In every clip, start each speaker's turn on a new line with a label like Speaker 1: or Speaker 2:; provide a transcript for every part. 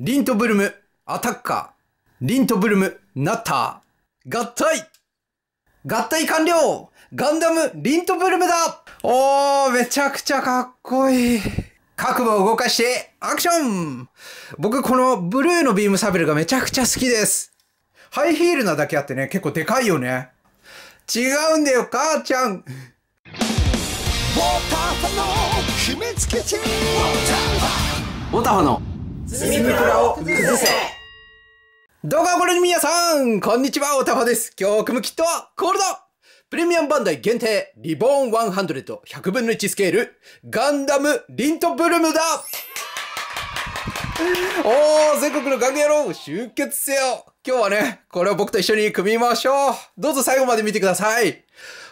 Speaker 1: リントブルム、アタッカー。リントブルム、ナッター。合体合体完了ガンダム、リントブルムだおー、めちゃくちゃかっこいい。各悟を動かして、アクション僕、このブルーのビームサベルがめちゃくちゃ好きです。ハイヒールなだけあってね、結構でかいよね。違うんだよ、母ちゃん。ウォーターファの秘密基地ウォーターファの住みプラを崩せどうかこれに皆さんこんにちはおたまです今日組むキットはコールドプレミアムバンダイ限定リボーン100、100分の1スケールガンダムリントブルムだおー、全国のガン野郎、集結せよ今日はね、これを僕と一緒に組みましょうどうぞ最後まで見てください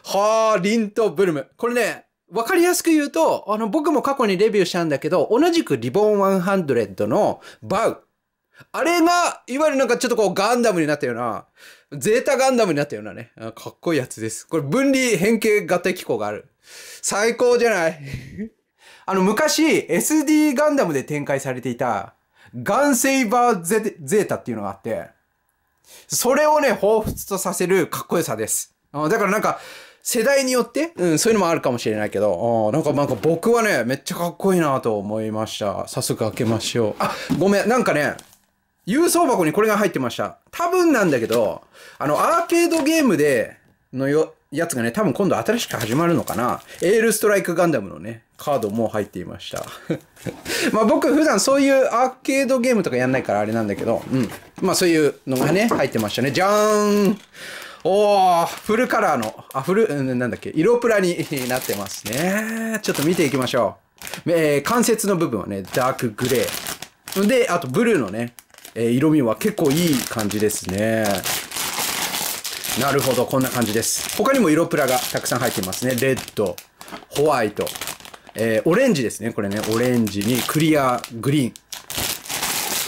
Speaker 1: はー、リントブルム。これね、わかりやすく言うと、あの、僕も過去にレビューしたんだけど、同じくリボン100のバウ。あれが、いわゆるなんかちょっとこうガンダムになったような、ゼータガンダムになったようなね、かっこいいやつです。これ分離変形合体機構がある。最高じゃない あの、昔、SD ガンダムで展開されていた、ガンセイバーゼゼータっていうのがあって、それをね、彷彿とさせるかっこよさです。だからなんか、世代によって、うん、そういうのもあるかもしれないけど、あなんか、なんか僕はね、めっちゃかっこいいなと思いました。早速開けましょう。あ、ごめん、なんかね、郵送箱にこれが入ってました。多分なんだけど、あの、アーケードゲームで、のよ、やつがね、多分今度新しく始まるのかな。エールストライクガンダムのね、カードも入っていました。まあ僕普段そういうアーケードゲームとかやんないからあれなんだけど、うん。まあそういうのがね、入ってましたね。じゃーんおー、フルカラーの、あ、フル、うん、なんだっけ、色プラに なってますね。ちょっと見ていきましょう。えー、関節の部分はね、ダークグレー。で、あとブルーのね、えー、色味は結構いい感じですね。なるほど、こんな感じです。他にも色プラがたくさん入っていますね。レッド、ホワイト、えー、オレンジですね。これね、オレンジにクリアグリーン。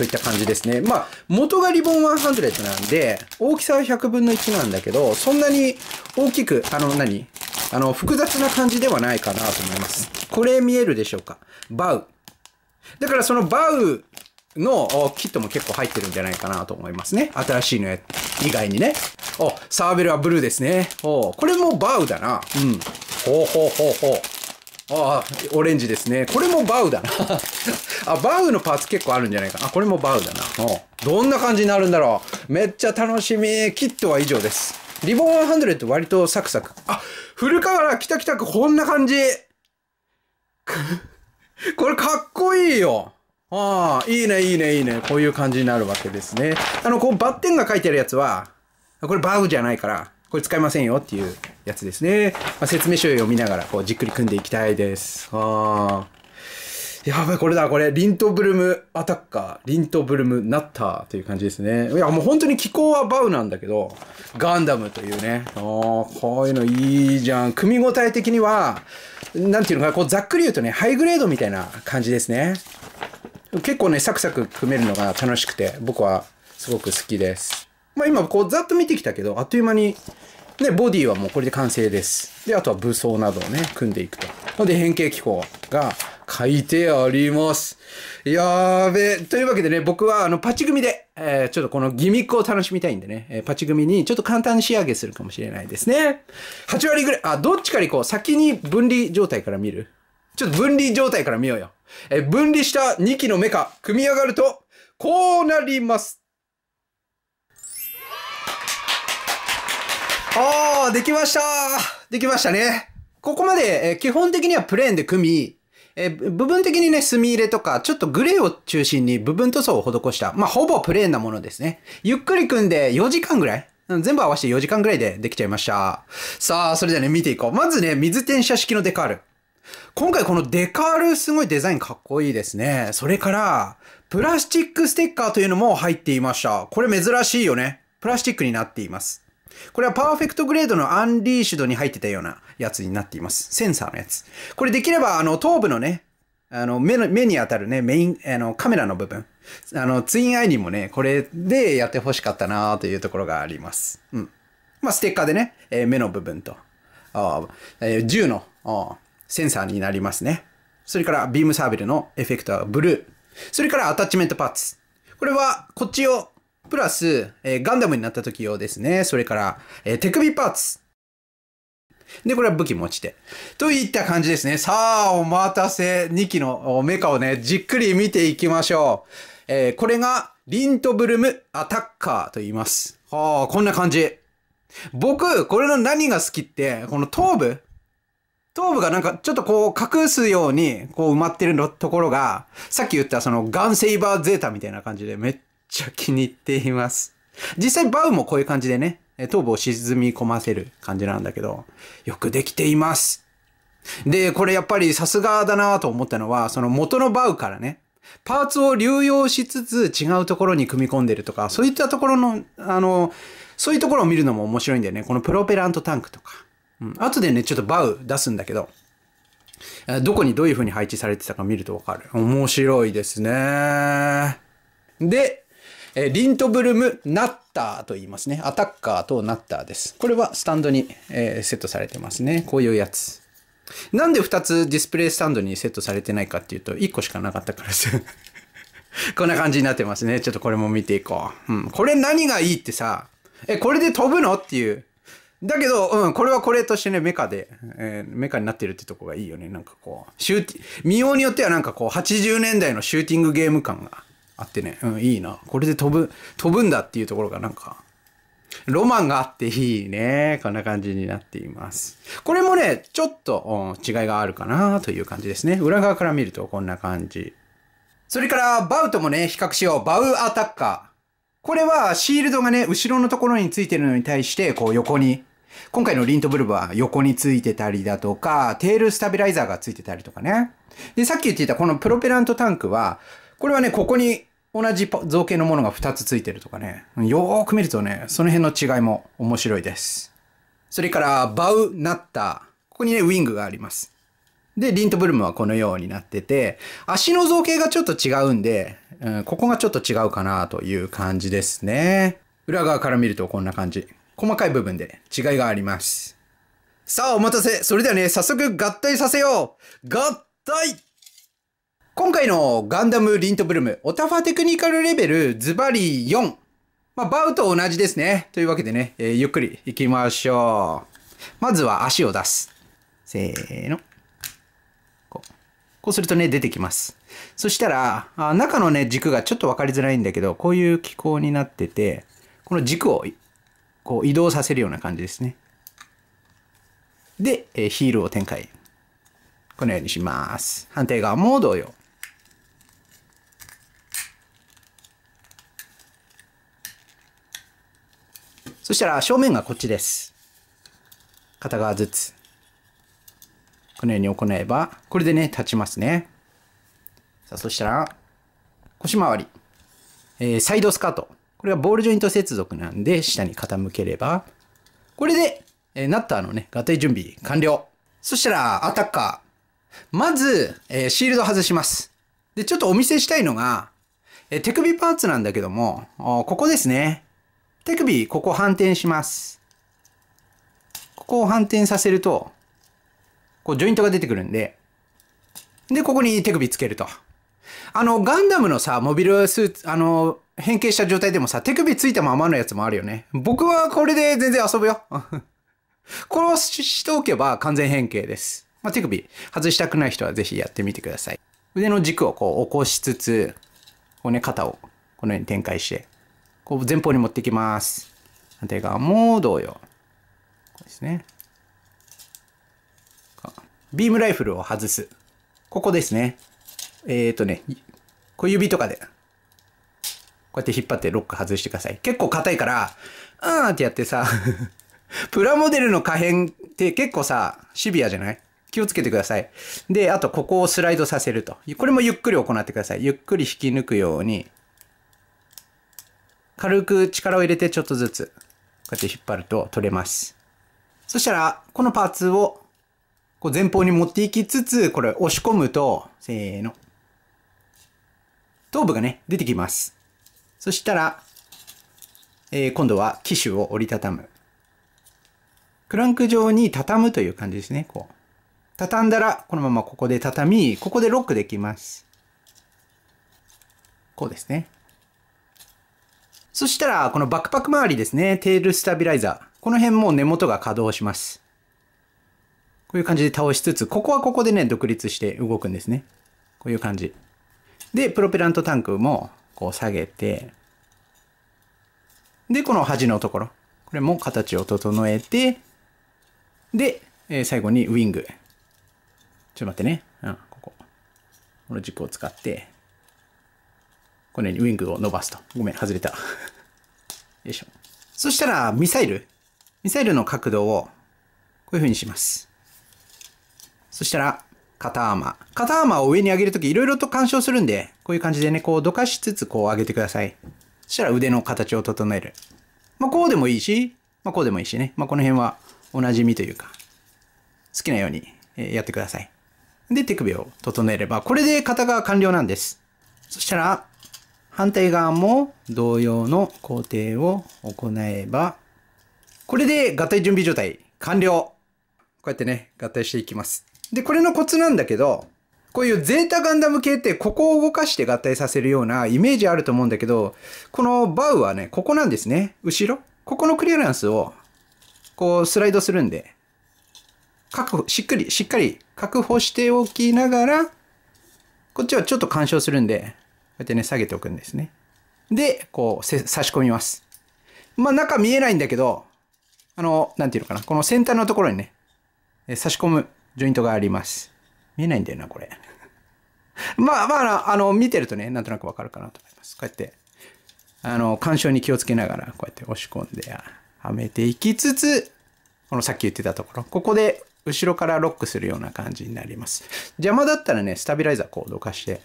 Speaker 1: といった感じですね。まあ、元がリボン100なんで、大きさは100分の1なんだけど、そんなに大きく、あの何、あの、複雑な感じではないかなと思います。これ見えるでしょうかバウ。だからそのバウのキットも結構入ってるんじゃないかなと思いますね。新しいのや以外にね。お、サーベルはブルーですね。おこれもバウだな。うん。ほうほうほうほう。ああ、オレンジですね。これもバウだな。あ、バウのパーツ結構あるんじゃないかな。これもバウだな。どんな感じになるんだろう。めっちゃ楽しみ。キットは以上です。リボン100割とサクサク。あ、古川ら来た来たく、こんな感じ。これかっこいいよ。ああ、いいね、いいね、いいね。こういう感じになるわけですね。あの、こうバッテンが書いてあるやつは、これバウじゃないから、これ使いませんよっていうやつですね。まあ、説明書を読みながら、こう、じっくり組んでいきたいです。あやばい、これだ、これ。リントブルムアタッカー、リントブルムナッターという感じですね。いや、もう本当に気候はバウなんだけど、ガンダムというね。ああ、こういうのいいじゃん。組み応え的には、なんていうのか、こう、ざっくり言うとね、ハイグレードみたいな感じですね。結構ね、サクサク組めるのが楽しくて、僕はすごく好きです。まあ、今こうざっと見てきたけどあっという間にね、ボディはもうこれで完成です。で、あとは武装などをね、組んでいくと。で、変形機構が書いてあります。やーべというわけでね、僕はあの、パチ組で、えー、ちょっとこのギミックを楽しみたいんでね、えー、パチ組にちょっと簡単に仕上げするかもしれないですね。8割ぐらい、あ、どっちから行こう。先に分離状態から見るちょっと分離状態から見ようよ。えー、分離した2機のメカ、組み上がると、こうなります。ああ、できましたできましたね。ここまで、え基本的にはプレーンで組み、え部分的にね、墨入れとか、ちょっとグレーを中心に部分塗装を施した、まあ、ほぼプレーンなものですね。ゆっくり組んで4時間ぐらい全部合わせて4時間ぐらいでできちゃいました。さあ、それではね、見ていこう。まずね、水転写式のデカール。今回このデカールすごいデザインかっこいいですね。それから、プラスチックステッカーというのも入っていました。これ珍しいよね。プラスチックになっています。これはパーフェクトグレードのアンリーシュドに入ってたようなやつになっています。センサーのやつ。これできれば、あの、頭部のね、あの、目の、目に当たるね、メイン、あの、カメラの部分。あの、ツインアイにもね、これでやってほしかったなというところがあります。うん。まあ、ステッカーでね、えー、目の部分と、あえー、銃のセンサーになりますね。それから、ビームサーベルのエフェクター、ブルー。それから、アタッチメントパーツ。これは、こっちをプラス、えー、ガンダムになった時用ですね。それから、えー、手首パーツ。で、これは武器持ち手。といった感じですね。さあ、お待たせ。2機のメカをね、じっくり見ていきましょう。えー、これが、リントブルムアタッカーと言います。はあ、こんな感じ。僕、これの何が好きって、この頭部頭部がなんかちょっとこう隠すようにこう埋まってるところが、さっき言ったそのガンセイバーゼータみたいな感じでめっちゃ気に入っています。実際バウもこういう感じでね、頭部を沈み込ませる感じなんだけど、よくできています。で、これやっぱりさすがだなと思ったのは、その元のバウからね、パーツを流用しつつ違うところに組み込んでるとか、そういったところの、あの、そういうところを見るのも面白いんだよね。このプロペラントタンクとか。うん。後でね、ちょっとバウ出すんだけど、どこにどういう風に配置されてたか見るとわかる。面白いですね。で、えー、リントブルムナッターと言いますね。アタッカーとナッターです。これはスタンドに、えー、セットされてますね。こういうやつ。なんで2つディスプレイスタンドにセットされてないかっていうと、1個しかなかったからです。こんな感じになってますね。ちょっとこれも見ていこう。うん。これ何がいいってさ、え、これで飛ぶのっていう。だけど、うん、これはこれとしてね、メカで、えー、メカになってるってとこがいいよね。なんかこう、シューティ、見ようによってはなんかこう、80年代のシューティングゲーム感があってね、うん、いいな。これで飛ぶ、飛ぶんだっていうところがなんか、ロマンがあっていいね。こんな感じになっています。これもね、ちょっと違いがあるかなという感じですね。裏側から見るとこんな感じ。それから、バウともね、比較しよう。バウアタッカー。これは、シールドがね、後ろのところについてるのに対して、こう横に、今回のリントブルブは横についてたりだとか、テールスタビライザーがついてたりとかね。で、さっき言っていたこのプロペラントタンクは、これはね、ここに同じ造形のものが2つついてるとかね。よーく見るとね、その辺の違いも面白いです。それから、バウナッター。ここにね、ウィングがあります。で、リントブルムはこのようになってて、足の造形がちょっと違うんで、うん、ここがちょっと違うかなという感じですね。裏側から見るとこんな感じ。細かい部分で違いがあります。さあ、お待たせ。それではね、早速合体させよう合体今回のガンダムリントブルム、オタファテクニカルレベルズバリ4。まあ、バウと同じですね。というわけでね、えー、ゆっくり行きましょう。まずは足を出す。せーの。こう。こうするとね、出てきます。そしたら、あ中のね、軸がちょっとわかりづらいんだけど、こういう機構になってて、この軸をこう移動させるような感じですね。で、えー、ヒールを展開。このようにします。反対側も同様。そしたら正面がこっちです。片側ずつ。このように行えば、これでね、立ちますね。さあ、そしたら、腰回り。えー、サイドスカート。これはボールジョイント接続なんで、下に傾ければ、これで、えー、ナッターのね、合体準備完了。そしたら、アタッカー。まず、えー、シールド外します。で、ちょっとお見せしたいのが、え手首パーツなんだけども、ここですね。手首、ここ反転します。ここを反転させると、こう、ジョイントが出てくるんで、で、ここに手首つけると。あの、ガンダムのさ、モビルスーツ、あの、変形した状態でもさ、手首ついたままのやつもあるよね。僕はこれで全然遊ぶよ。これをしておけば完全変形です。まあ、手首外したくない人はぜひやってみてください。腕の軸をこう起こしつつ、こうね、肩をこのように展開して、こう前方に持ってきます。反対側も同様。ですね。ビームライフルを外す。ここですね。えっ、ー、とね、小指とかで、こうやって引っ張ってロック外してください。結構硬いから、うーんってやってさ、プラモデルの可変って結構さ、シビアじゃない気をつけてください。で、あとここをスライドさせると。これもゆっくり行ってください。ゆっくり引き抜くように。軽く力を入れてちょっとずつ、こうやって引っ張ると取れます。そしたら、このパーツを、こう前方に持っていきつつ、これ押し込むと、せーの。頭部がね、出てきます。そしたら、えー、今度は機種を折りたたむ。クランク状に畳むという感じですね。こう。畳んだら、このままここで畳み、ここでロックできます。こうですね。そしたら、このバックパック周りですね、テールスタビライザー。この辺も根元が稼働します。こういう感じで倒しつつ、ここはここでね、独立して動くんですね。こういう感じ。で、プロペラントタンクも、こう下げて、で、この端のところ。これも形を整えて、で、えー、最後にウィング。ちょっと待ってね。うん、ここ。この軸を使って、このようにウィングを伸ばすと。ごめん、外れた。よいしょ。そしたら、ミサイル。ミサイルの角度を、こういう風にします。そしたら、肩アーマー。肩アーマーを上に上げるとき、いろいろと干渉するんで、こういう感じでね、こう、どかしつつ、こう上げてください。そしたら腕の形を整える。まあ、こうでもいいし、まあ、こうでもいいしね。まあ、この辺はおなじみというか、好きなようにやってください。で、手首を整えれば、これで肩が完了なんです。そしたら、反対側も同様の工程を行えば、これで合体準備状態完了こうやってね、合体していきます。で、これのコツなんだけど、こういうゼータガンダム系ってここを動かして合体させるようなイメージあると思うんだけど、このバウはね、ここなんですね。後ろここのクリアランスを、こうスライドするんで、確保、しっかり、しっかり確保しておきながら、こっちはちょっと干渉するんで、うやってね、下げておくんですね。で、こう、差し込みます。まあ、中見えないんだけど、あの、なんていうのかな、この先端のところにね、差し込むジョイントがあります。見えないんだよな、これ。まあまあ、あの、見てるとね、なんとなくわかるかなと思います。こうやって、あの、干渉に気をつけながら、こうやって押し込んで、はめていきつつ、このさっき言ってたところ、ここで後ろからロックするような感じになります。邪魔だったらね、スタビライザーこうどかして、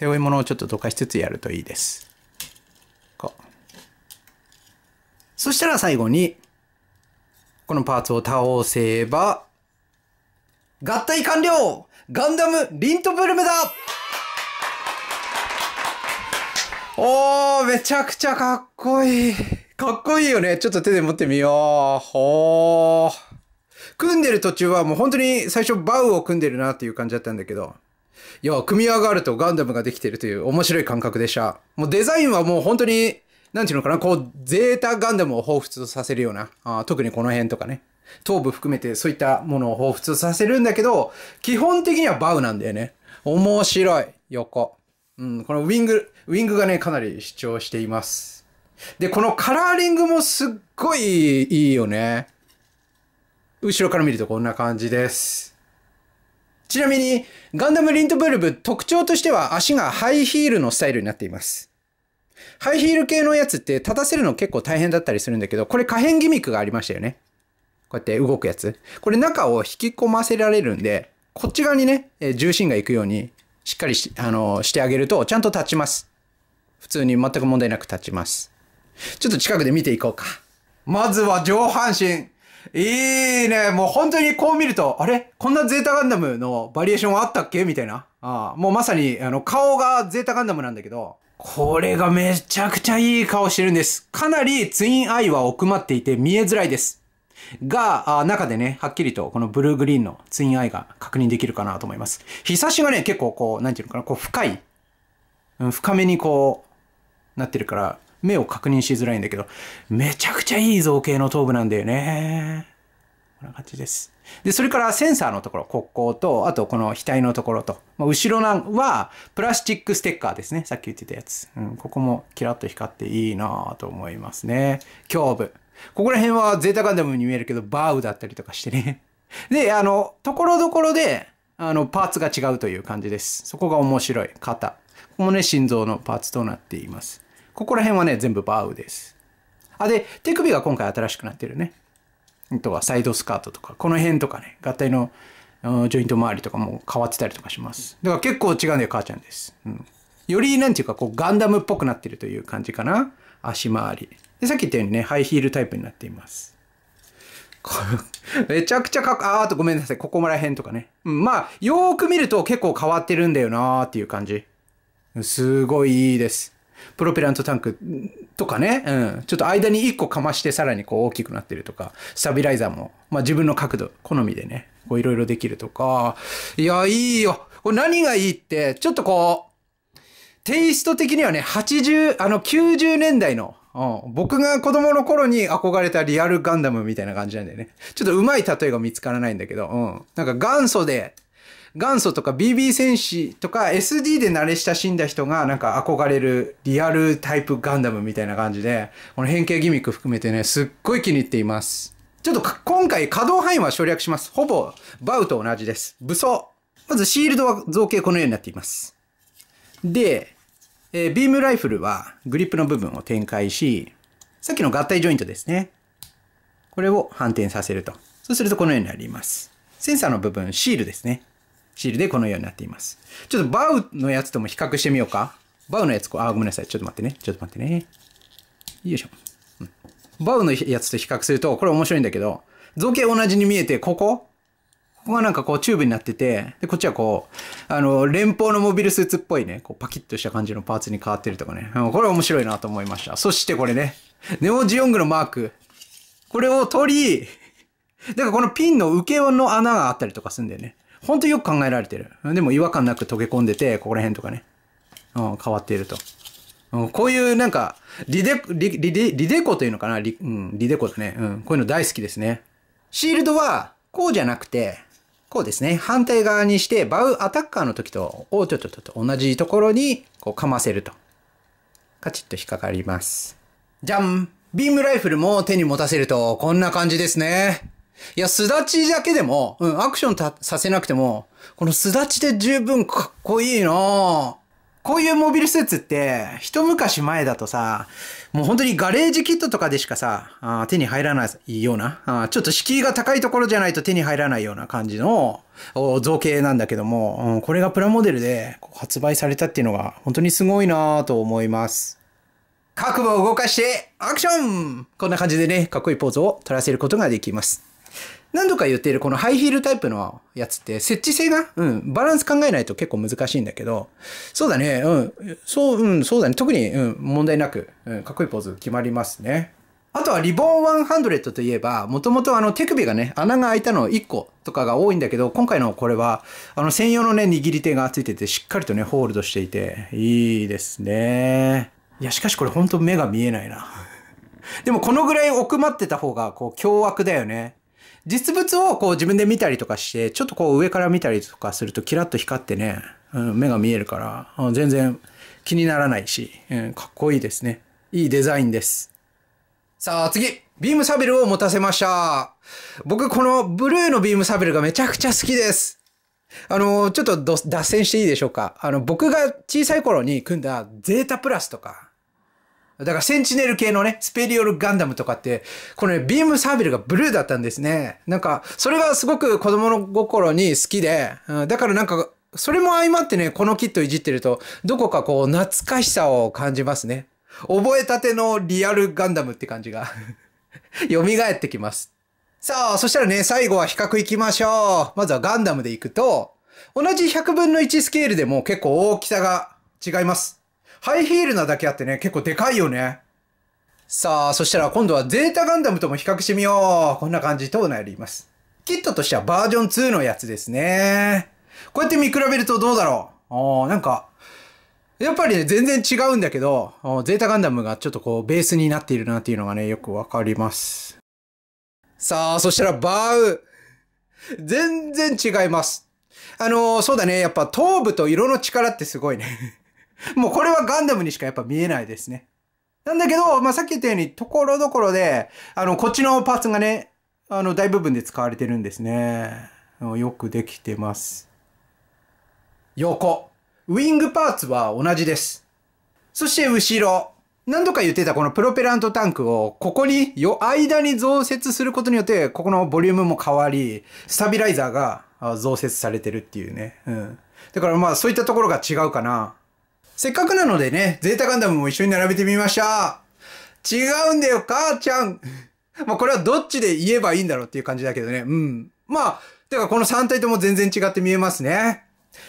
Speaker 1: 背負い物をちょっとどかしつつやるといいです。こう。そしたら最後に、このパーツを倒せば、合体完了ガンダムリントブルムだおー、めちゃくちゃかっこいい。かっこいいよね。ちょっと手で持ってみよう。ほー。組んでる途中はもう本当に最初バウを組んでるなっていう感じだったんだけど、要は組み上がるとガンダムができてるという面白い感覚でした。もうデザインはもう本当に、なんていうのかな、こう、ゼータガンダムを彷彿とさせるような、あ特にこの辺とかね、頭部含めてそういったものを彷彿とさせるんだけど、基本的にはバウなんだよね。面白い、横。うん、このウィング、ウィングがね、かなり主張しています。で、このカラーリングもすっごいいいよね。後ろから見るとこんな感じです。ちなみに、ガンダムリントブルブ特徴としては足がハイヒールのスタイルになっています。ハイヒール系のやつって立たせるの結構大変だったりするんだけど、これ可変ギミックがありましたよね。こうやって動くやつ。これ中を引き込ませられるんで、こっち側にね、重心が行くように、しっかりし、あの、してあげると、ちゃんと立ちます。普通に全く問題なく立ちます。ちょっと近くで見ていこうか。まずは上半身。いいね。もう本当にこう見ると、あれこんなゼータガンダムのバリエーションあったっけみたいな。ああもうまさに、あの、顔がゼータガンダムなんだけど、これがめちゃくちゃいい顔してるんです。かなりツインアイは奥まっていて見えづらいです。が、あ中でね、はっきりとこのブルーグリーンのツインアイが確認できるかなと思います。日差しがね、結構こう、なんていうのかな、こう深い、うん、深めにこう、なってるから、目を確認しづらいんだけど、めちゃくちゃいい造形の頭部なんだよね。こんな感じです。で、それからセンサーのところ、国交と、あとこの額のところと、まあ、後ろなんはプラスチックステッカーですね。さっき言ってたやつ。うん、ここもキラッと光っていいなぁと思いますね。胸部。ここら辺はゼータガンダムに見えるけど、バウだったりとかしてね。で、あの、ところどころで、あの、パーツが違うという感じです。そこが面白い。肩。ここもね、心臓のパーツとなっています。ここら辺はね、全部バウです。あ、で、手首が今回新しくなってるね。あとはサイドスカートとか、この辺とかね、合体のジョイント周りとかも変わってたりとかします。だから結構違うんだよ、母ちゃんです。うん。より、なんていうか、こう、ガンダムっぽくなってるという感じかな。足回り。で、さっき言ったようにね、ハイヒールタイプになっています。めちゃくちゃかっ、あーとごめんなさい、ここら辺とかね。うん、まあ、よーく見ると結構変わってるんだよなーっていう感じ。すごいいいです。プロペラントタンクとかね、うん、ちょっと間に1個かましてさらにこう大きくなってるとか、スタビライザーも、まあ、自分の角度、好みでね、こういろいろできるとか、いや、いいよ。これ何がいいって、ちょっとこう、テイスト的にはね、80、あの90年代の、うん、僕が子供の頃に憧れたリアルガンダムみたいな感じなんだよね。ちょっとうまい例えが見つからないんだけど、うん、なんか元祖で元祖とか BB 戦士とか SD で慣れ親しんだ人がなんか憧れるリアルタイプガンダムみたいな感じで、この変形ギミック含めてね、すっごい気に入っています。ちょっと今回可動範囲は省略します。ほぼバウと同じです。武装。まずシールドは造形このようになっています。で、えー、ビームライフルはグリップの部分を展開し、さっきの合体ジョイントですね。これを反転させると。そうするとこのようになります。センサーの部分、シールですね。シールでこのようになっています。ちょっとバウのやつとも比較してみようか。バウのやつ、あ、ごめんなさい。ちょっと待ってね。ちょっと待ってね。よいしょ。バウのやつと比較すると、これ面白いんだけど、造形同じに見えて、ここここがなんかこうチューブになってて、で、こっちはこう、あの、連邦のモビルスーツっぽいね、こうパキッとした感じのパーツに変わってるとかね。うん、これ面白いなと思いました。そしてこれね、ネオジオングのマーク。これを取り、だからこのピンの受けの穴があったりとかするんだよね。ほんとよく考えられてる。でも違和感なく溶け込んでて、ここら辺とかね。うん、変わっていると。うん、こういうなんか、リデ、リ、リデ、リデコというのかなリ、うん、リデコだね。うん、こういうの大好きですね。シールドは、こうじゃなくて、こうですね。反対側にして、バウアタッカーの時と、おちょっとと同じところに、こうかませると。カチッと引っかかります。じゃんビームライフルも手に持たせると、こんな感じですね。いや、すだちだけでも、うん、アクションさせなくても、このすだちで十分かっこいいなこういうモビルスーツって、一昔前だとさ、もう本当にガレージキットとかでしかさ、あ手に入らないようなあ、ちょっと敷居が高いところじゃないと手に入らないような感じの造形なんだけども、うん、これがプラモデルで発売されたっていうのが本当にすごいなと思います。覚悟を動かしてアクションこんな感じでね、かっこいいポーズを取らせることができます。何度か言っているこのハイヒールタイプのやつって設置性が、うん、バランス考えないと結構難しいんだけど、そうだね、うん、そう、うん、そうだね、特に、うん、問題なく、うん、かっこいいポーズ決まりますね。あとはリボン100といえば、もともとあの手首がね、穴が開いたの1個とかが多いんだけど、今回のこれは、あの専用のね、握り手がついてて、しっかりとね、ホールドしていて、いいですね。いや、しかしこれほんと目が見えないな。でもこのぐらい奥まってた方が、こう、凶悪だよね。実物をこう自分で見たりとかして、ちょっとこう上から見たりとかするとキラッと光ってね、うん、目が見えるから、全然気にならないし、うん、かっこいいですね。いいデザインです。さあ次ビームサベルを持たせました。僕このブルーのビームサベルがめちゃくちゃ好きです。あの、ちょっと脱線していいでしょうか。あの、僕が小さい頃に組んだゼータプラスとか、だからセンチネル系のね、スペリオルガンダムとかって、この、ね、ビームサーベルがブルーだったんですね。なんか、それがすごく子供の心に好きで、うん、だからなんか、それも相まってね、このキットいじってると、どこかこう、懐かしさを感じますね。覚えたてのリアルガンダムって感じが 蘇ってきます。さあ、そしたらね、最後は比較いきましょう。まずはガンダムでいくと、同じ100分の1スケールでも結構大きさが違います。ハイヒールなだけあってね、結構でかいよね。さあ、そしたら今度はゼータガンダムとも比較してみよう。こんな感じとなります。キットとしてはバージョン2のやつですね。こうやって見比べるとどうだろう。おなんか、やっぱりね、全然違うんだけど、ゼータガンダムがちょっとこう、ベースになっているなっていうのがね、よくわかります。さあ、そしたらバウ。全然違います。あのー、そうだね、やっぱ頭部と色の力ってすごいね もうこれはガンダムにしかやっぱ見えないですね。なんだけど、まあ、さっき言ったように、ところどころで、あの、こっちのパーツがね、あの、大部分で使われてるんですね。よくできてます。横。ウィングパーツは同じです。そして後ろ。何度か言ってたこのプロペラントタンクを、ここに、よ、間に増設することによって、ここのボリュームも変わり、スタビライザーが増設されてるっていうね。うん。だからまあそういったところが違うかな。せっかくなのでね、ゼータガンダムも一緒に並べてみました。違うんだよ、母ちゃん。まあこれはどっちで言えばいいんだろうっていう感じだけどね。うん。まあ、てかこの3体とも全然違って見えますね。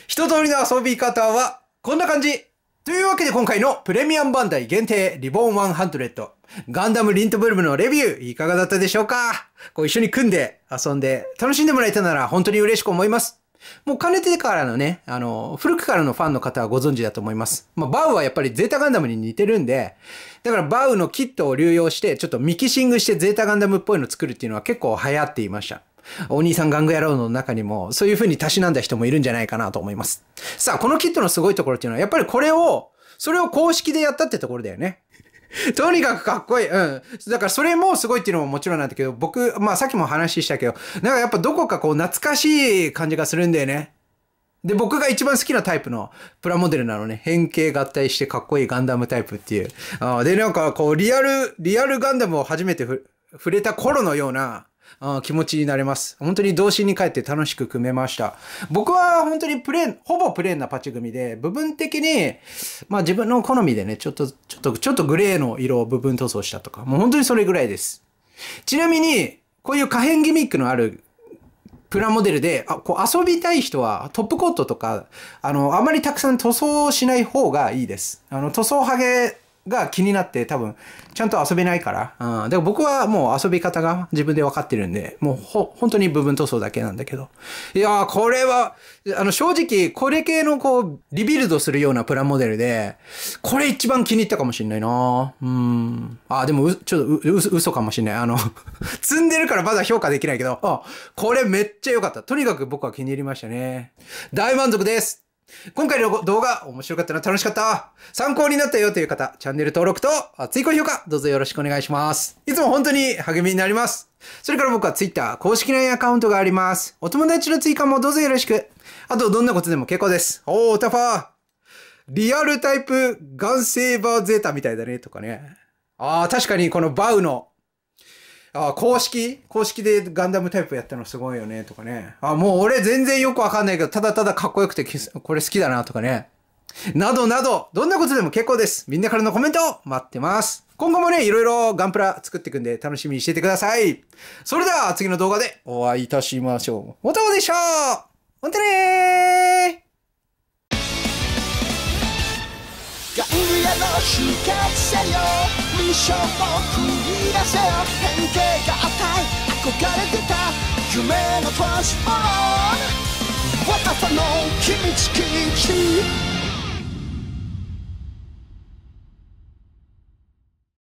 Speaker 1: 一通りの遊び方はこんな感じ。というわけで今回のプレミアムバンダイ限定リボン100ガンダムリントブルムのレビューいかがだったでしょうかこう一緒に組んで遊んで楽しんでもらえたなら本当に嬉しく思います。もうかねてからのね、あの、古くからのファンの方はご存知だと思います。まあ、バウはやっぱりゼータガンダムに似てるんで、だからバウのキットを流用して、ちょっとミキシングしてゼータガンダムっぽいの作るっていうのは結構流行っていました。お兄さん玩具野郎の中にも、そういう風にたしなんだ人もいるんじゃないかなと思います。さあ、このキットのすごいところっていうのは、やっぱりこれを、それを公式でやったってところだよね。とにかくかっこいい。うん。だからそれもすごいっていうのももちろんなんだけど、僕、まあさっきも話したけど、なんかやっぱどこかこう懐かしい感じがするんだよね。で、僕が一番好きなタイプのプラモデルなのね。変形合体してかっこいいガンダムタイプっていう。あで、なんかこうリアル、リアルガンダムを初めて触れた頃のような、気持ちになれます。本当に童心に帰って楽しく組めました。僕は本当にプレーン、ほぼプレーンなパチ組で、部分的に、まあ自分の好みでね、ちょっと、ちょっと、ちょっとグレーの色を部分塗装したとか、もう本当にそれぐらいです。ちなみに、こういう可変ギミックのあるプラモデルで、あ、こう遊びたい人はトップコートとか、あの、あまりたくさん塗装しない方がいいです。あの、塗装ハゲが気になって多分ちゃんと遊べないから、うん、でも僕はもう遊び方が自分で分かってるんでもうほ本当に部分塗装だけなんだけどいやーこれはあの正直これ系のこうリビルドするようなプラモデルでこれ一番気に入ったかもしんないなうんあでもちょっと嘘かもしんないあの 積んでるからまだ評価できないけどあこれめっちゃ良かったとにかく僕は気に入りましたね大満足です今回の動画面白かったな、楽しかった、参考になったよという方、チャンネル登録と熱い高評価、どうぞよろしくお願いします。いつも本当に励みになります。それから僕は Twitter 公式 LINE アカウントがあります。お友達の追加もどうぞよろしく。あと、どんなことでも結構です。おー、タファーリアルタイプガンセーバーゼータみたいだね、とかね。ああ、確かにこのバウのあ公式公式でガンダムタイプやったのすごいよねとかね。あもう俺全然よくわかんないけど、ただただかっこよくてこれ好きだなとかね。などなど、どんなことでも結構です。みんなからのコメント待ってます。今後もね、いろいろガンプラ作っていくんで楽しみにしててください。それでは次の動画でお会いいたしましょう。おともでしょうほんとねー外部への就活せよミッションを繰り出せよ変形が与え憧れてた夢のトランスフォーム私の秘密基地